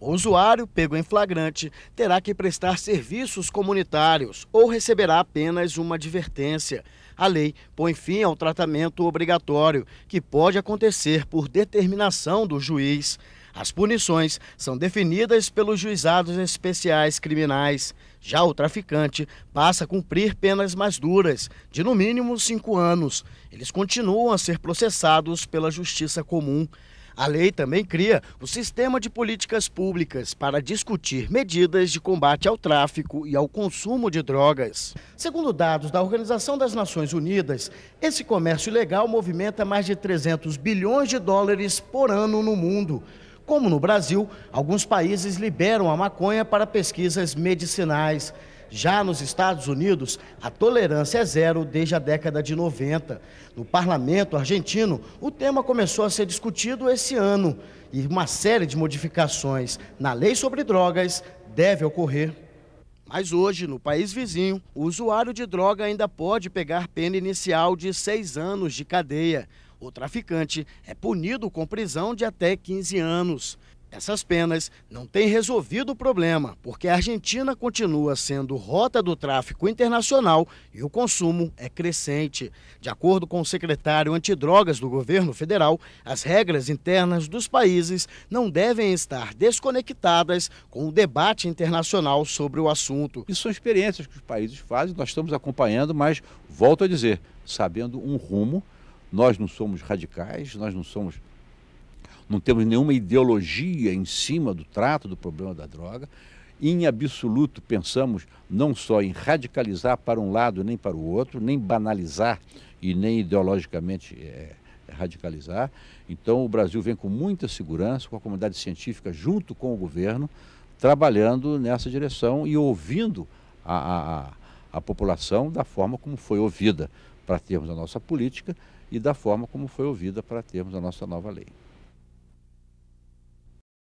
O usuário pego em flagrante terá que prestar serviços comunitários ou receberá apenas uma advertência. A lei põe fim ao tratamento obrigatório, que pode acontecer por determinação do juiz. As punições são definidas pelos juizados especiais criminais. Já o traficante passa a cumprir penas mais duras, de no mínimo cinco anos. Eles continuam a ser processados pela justiça comum. A lei também cria o sistema de políticas públicas para discutir medidas de combate ao tráfico e ao consumo de drogas. Segundo dados da Organização das Nações Unidas, esse comércio ilegal movimenta mais de 300 bilhões de dólares por ano no mundo. Como no Brasil, alguns países liberam a maconha para pesquisas medicinais. Já nos Estados Unidos, a tolerância é zero desde a década de 90. No parlamento argentino, o tema começou a ser discutido esse ano e uma série de modificações na lei sobre drogas deve ocorrer. Mas hoje, no país vizinho, o usuário de droga ainda pode pegar pena inicial de seis anos de cadeia o traficante é punido com prisão de até 15 anos. Essas penas não têm resolvido o problema, porque a Argentina continua sendo rota do tráfico internacional e o consumo é crescente. De acordo com o secretário antidrogas do governo federal, as regras internas dos países não devem estar desconectadas com o debate internacional sobre o assunto. Isso são experiências que os países fazem, nós estamos acompanhando, mas volto a dizer, sabendo um rumo nós não somos radicais, nós não somos não temos nenhuma ideologia em cima do trato do problema da droga. Em absoluto, pensamos não só em radicalizar para um lado nem para o outro, nem banalizar e nem ideologicamente é, radicalizar. Então, o Brasil vem com muita segurança, com a comunidade científica, junto com o governo, trabalhando nessa direção e ouvindo a, a, a população da forma como foi ouvida, para termos a nossa política e da forma como foi ouvida para termos a nossa nova lei.